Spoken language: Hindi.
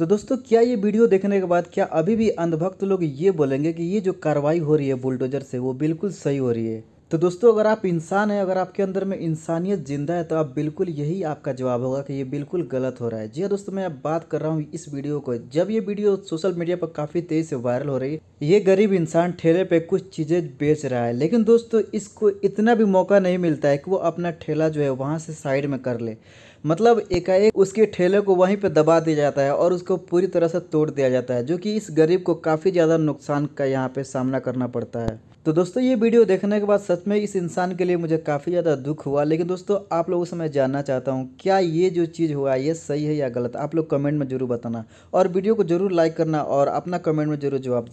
तो दोस्तों क्या ये वीडियो देखने के बाद क्या अभी भी अंधभक्त लोग ये बोलेंगे कि ये जो कार्रवाई हो रही है बुलडोजर से वो बिल्कुल सही हो रही है तो दोस्तों अगर आप इंसान हैं अगर आपके अंदर में इंसानियत ज़िंदा है तो आप बिल्कुल यही आपका जवाब होगा कि ये बिल्कुल गलत हो रहा है जी हाँ दोस्तों मैं अब बात कर रहा हूँ इस वीडियो को जब ये वीडियो सोशल मीडिया पर काफ़ी तेज़ से वायरल हो रही है ये गरीब इंसान ठेले पे कुछ चीज़ें बेच रहा है लेकिन दोस्तों इसको इतना भी मौका नहीं मिलता है कि वो अपना ठेला जो है वहाँ से साइड में कर ले मतलब एकाएक उसके ठेले को वहीं पर दबा दिया जाता है और उसको पूरी तरह से तोड़ दिया जाता है जो कि इस गरीब को काफ़ी ज़्यादा नुकसान का यहाँ पर सामना करना पड़ता है तो दोस्तों ये वीडियो देखने के बाद सच सच में इस इंसान के लिए मुझे काफ़ी ज़्यादा दुख हुआ लेकिन दोस्तों आप लोगों से मैं जानना चाहता हूँ क्या ये जो चीज़ हुआ ये सही है या गलत आप लोग कमेंट में ज़रूर बताना और वीडियो को ज़रूर लाइक करना और अपना कमेंट में ज़रूर जवाब